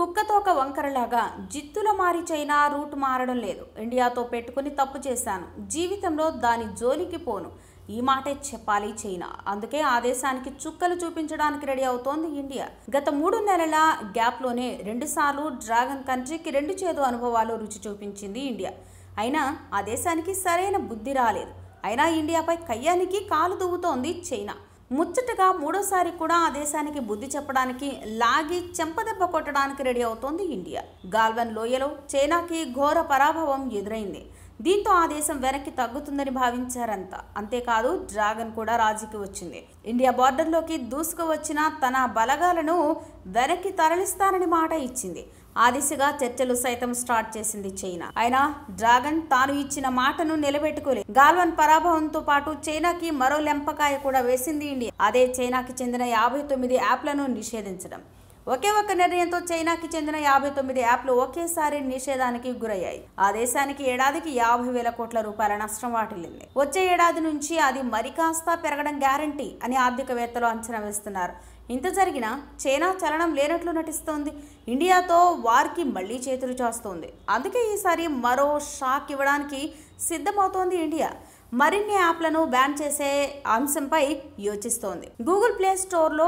కుక్కతోక వంకరలాగా జిత్తుల మారి China route మారడం లేదు ఇండియాతో పెట్టుకుని తప్పు చేశాను జీవితంలో దాని జోలికి పోను ఈ మాటే చెప్పాలి చైనా అందుకే ఆ దేశానికి చుక్కలు చూపించడానికి రెడీ అవుతోంది ఇండియా గత మూడు నెలల గ్యాప్లోనే రెండుసార్లు డ్రాగన్ కంట్రీకి రెండు చేదు అనుభవాలు రుచి చూపించింది ఇండియా అయినా ఆ దేశానికి సరైన బుద్ధి రాలేదు అయినా ఇండియాపై కయ్యానికి కాలు దువ్వుతోంది చైనా ముచ్చటగా మూడోసారి కూడా ఆ దేశానికి బుద్ధి చెప్పడానికి లాగి చెంపదెబ్బ కొట్టడానికి రెడీ అవుతోంది ఇండియా గాల్వన్ లోయలో చైనాకి ఘోర పరాభవం ఎదురైంది దీంతో ఆ దేశం వెనక్కి తగ్గుతుందని భావించారంతా అంతేకాదు డ్రాగన్ కూడా రాజీకి వచ్చింది ఇండియా బార్డర్లోకి దూసుకువచ్చిన తన బలగాలను వెనక్కి తరలిస్తానని మాట ఇచ్చింది ఆ దిశగా చర్చలు సైతం స్టార్ట్ చేసింది చైనా అయినా డ్రాగన్ తాను ఇచ్చిన మాటను నిలబెట్టుకోలే గాల్వన్ పరాభవంతో పాటు చైనాకి మరో లెంపకాయ కూడా వేసింది ఇండియా అదే చైనాకి చెందిన యాభై తొమ్మిది యాప్లను నిషేధించడం ఒకే ఒక్క నిర్ణయంతో చైనాకి చెందిన యాభై తొమ్మిది యాప్లు ఒకేసారి నిషేధానికి గురయ్యాయి ఆ దేశానికి ఏడాదికి యాభై వేల కోట్ల రూపాయల నష్టం వాటిల్లింది వచ్చే ఏడాది నుంచి అది మరి కాస్త పెరగడం గ్యారంటీ అని ఆర్థికవేత్తలు అంచనా వేస్తున్నారు ఇంత జరిగినా చైనా చలనం లేనట్లు నటిస్తోంది ఇండియాతో వార్కి మళ్ళీ చేతులు చేస్తోంది అందుకే ఈసారి మరో షాక్ ఇవ్వడానికి సిద్ధమవుతోంది ఇండియా మరిన్ని యాప్లను బ్యాన్ చేసే అంశంపై యోచిస్తోంది గూగుల్ ప్లే స్టోర్లో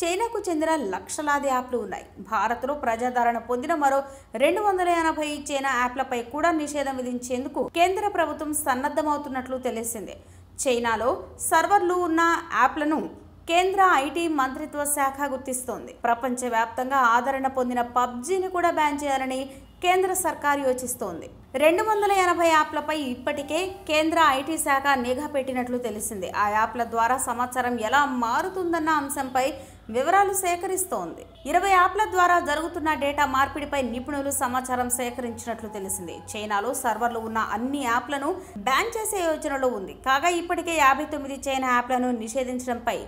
చైనాకు చెందిన లక్షలాది యాప్లు ఉన్నాయి భారత్లో ప్రజాదరణ పొందిన మరో రెండు వందల ఎనభై చైనా యాప్లపై కూడా నిషేధం విధించేందుకు కేంద్ర ప్రభుత్వం సన్నద్ధమవుతున్నట్లు తెలిసిందే చైనాలో సర్వర్లు ఉన్న యాప్లను కేంద్ర ఐటీ మంత్రిత్వ శాఖ గుర్తిస్తోంది ప్రపంచవ్యాప్తంగా ఆదరణ పొందిన పబ్జీని కూడా బ్యాన్ చేయాలని కేంద్ర సర్కార్ యోచిస్తోంది రెండు వందల ఎనభై యాప్లపై ఇప్పటికే కేంద్ర ఐటీ శాఖ నిఘా పెట్టినట్లు తెలిసింది ఆ యాప్ల ద్వారా సమాచారం ఎలా మారుతుందన్న అంశంపై వివరాలు సేకరిస్తోంది ఇరవై యాప్ల ద్వారా జరుగుతున్న డేటా మార్పిడిపై నిపుణులు సమాచారం సేకరించినట్లు తెలిసింది చైనాలో సర్వర్లు ఉన్న అన్ని యాప్లను బ్యాన్ చేసే యోచనలో ఉంది కాగా ఇప్పటికే యాభై తొమ్మిది చైనా యాప్లను నిషేధించడంపై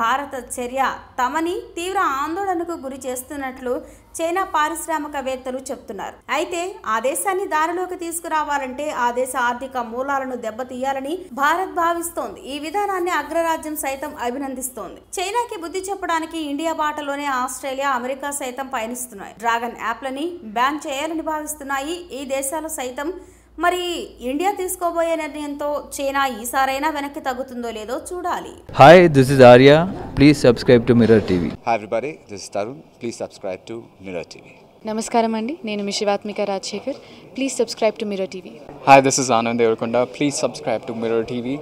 భారత చర్య తమని తీవ్ర ఆందోళనకు గురి చేస్తున్నట్లు చైనా పారిశ్రామికవేత్తలు చెప్తున్నారు అయితే ఆ దేశాన్ని దారిలోకి తీసుకురావాలంటే ఆ దేశ ఆర్థిక మూలాలను దెబ్బతీయాలని భారత్ భావిస్తోంది ఈ విధానాన్ని అగ్రరాజ్యం సైతం అభినందిస్తోంది చైనాకి బుద్ధి చెప్పడానికి ఇండియా బాటలోనే ఆస్ట్రేలియా అమెరికా సైతం పయనిస్తున్నాయి డ్రాగన్ యాప్లని బ్యాన్ చేయాలని భావిస్తున్నాయి ఈ దేశాలు సైతం మరి ఇండియా తీసుకోబోయే నిర్ణయంతో చైనా ఈసారైనా వెనక్కి తగ్గుతుందో లేదో చూడాలి hi this is Arya please subscribe to Mirror TV hi everybody this is Tarun please subscribe to Mirror TV నమస్కారం అండి నేను మిషివాత్మిక Rajasekhar please subscribe to Mirror TV hi this is Anand Devarakonda please subscribe to Mirror TV